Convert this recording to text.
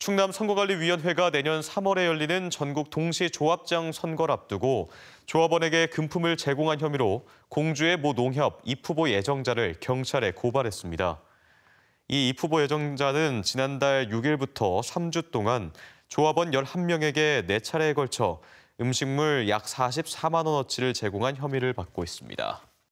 충남 선거관리위원회가 내년 3월에 열리는 전국 동시 조합장 선거를 앞두고 조합원에게 금품을 제공한 혐의로 공주의 모 농협 이후보 예정자를 경찰에 고발했습니다. 이 이후보 예정자는 지난달 6일부터 3주 동안 조합원 11명에게 4차례에 걸쳐 음식물 약 44만 원어치를 제공한 혐의를 받고 있습니다.